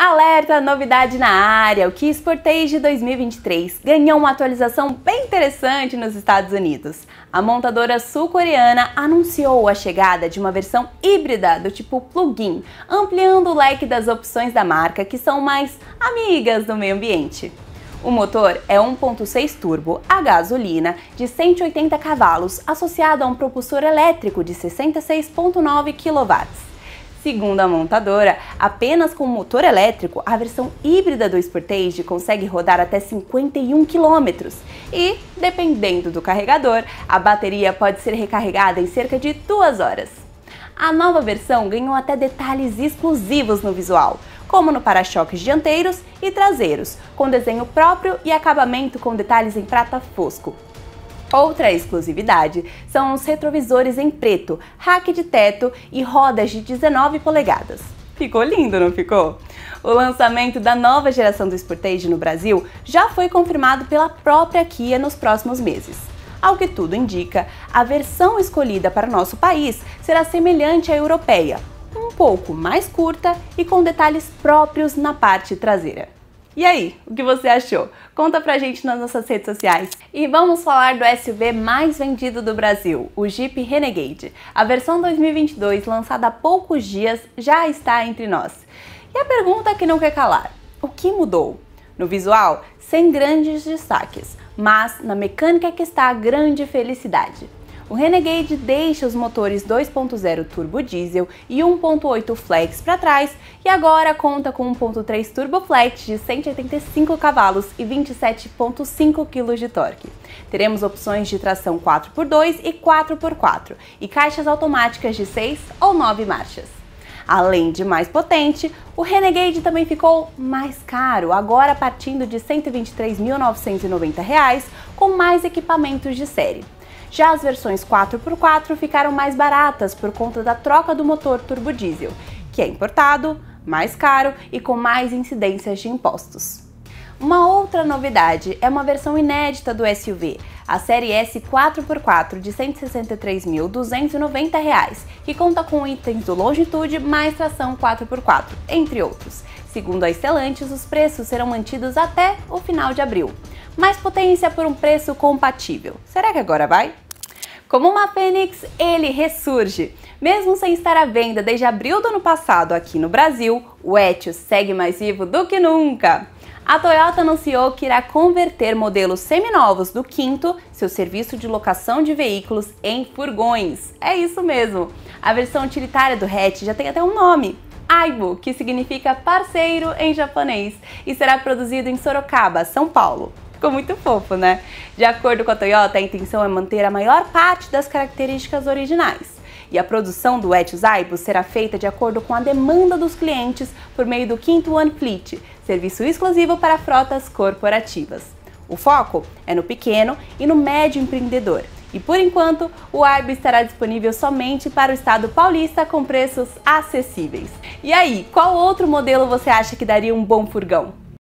Alerta, novidade na área! O Kia Sportage 2023 ganhou uma atualização bem interessante nos Estados Unidos. A montadora sul-coreana anunciou a chegada de uma versão híbrida do tipo plug-in, ampliando o leque das opções da marca que são mais amigas do meio ambiente. O motor é 1.6 turbo a gasolina de 180 cavalos, associado a um propulsor elétrico de 66.9 kW. Segundo a montadora, apenas com motor elétrico, a versão híbrida do Sportage consegue rodar até 51 km. E, dependendo do carregador, a bateria pode ser recarregada em cerca de duas horas. A nova versão ganhou até detalhes exclusivos no visual, como no para-choques dianteiros e traseiros, com desenho próprio e acabamento com detalhes em prata fosco, Outra exclusividade são os retrovisores em preto, rack de teto e rodas de 19 polegadas. Ficou lindo, não ficou? O lançamento da nova geração do Sportage no Brasil já foi confirmado pela própria Kia nos próximos meses. Ao que tudo indica, a versão escolhida para nosso país será semelhante à europeia, um pouco mais curta e com detalhes próprios na parte traseira. E aí, o que você achou? Conta pra gente nas nossas redes sociais. E vamos falar do SUV mais vendido do Brasil, o Jeep Renegade. A versão 2022, lançada há poucos dias, já está entre nós. E a pergunta que não quer calar: o que mudou? No visual, sem grandes destaques, mas na mecânica que está a grande felicidade o Renegade deixa os motores 2.0 turbo diesel e 1.8 flex para trás e agora conta com 1.3 turbo flex de 185 cavalos e 27.5 kg de torque. Teremos opções de tração 4x2 e 4x4 e caixas automáticas de 6 ou 9 marchas. Além de mais potente, o Renegade também ficou mais caro, agora partindo de R$ 123.990, com mais equipamentos de série. Já as versões 4x4 ficaram mais baratas por conta da troca do motor turbodiesel, que é importado, mais caro e com mais incidências de impostos. Uma outra novidade é uma versão inédita do SUV, a série S 4x4 de R$ 163.290, que conta com itens do Longitude mais tração 4x4, entre outros. Segundo a Estelantes, os preços serão mantidos até o final de abril mais potência por um preço compatível. Será que agora vai? Como uma fênix, ele ressurge. Mesmo sem estar à venda desde abril do ano passado aqui no Brasil, o Etios segue mais vivo do que nunca. A Toyota anunciou que irá converter modelos seminovos do Quinto, seu serviço de locação de veículos, em furgões. É isso mesmo. A versão utilitária do hatch já tem até um nome, Aibo, que significa parceiro em japonês, e será produzido em Sorocaba, São Paulo. Ficou muito fofo, né? De acordo com a Toyota, a intenção é manter a maior parte das características originais. E a produção do Etios Aibus será feita de acordo com a demanda dos clientes por meio do quinto One Fleet, serviço exclusivo para frotas corporativas. O foco é no pequeno e no médio empreendedor. E por enquanto, o AIB estará disponível somente para o estado paulista com preços acessíveis. E aí, qual outro modelo você acha que daria um bom furgão?